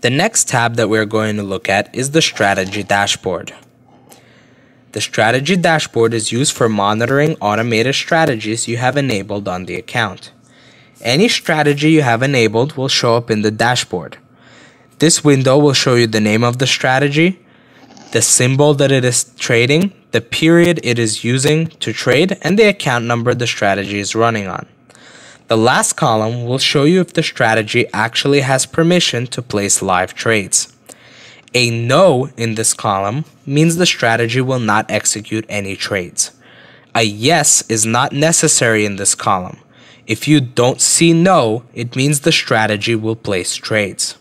The next tab that we're going to look at is the strategy dashboard. The strategy dashboard is used for monitoring automated strategies you have enabled on the account. Any strategy you have enabled will show up in the dashboard. This window will show you the name of the strategy, the symbol that it is trading, the period it is using to trade, and the account number the strategy is running on. The last column will show you if the strategy actually has permission to place live trades. A no in this column means the strategy will not execute any trades. A yes is not necessary in this column. If you don't see no, it means the strategy will place trades.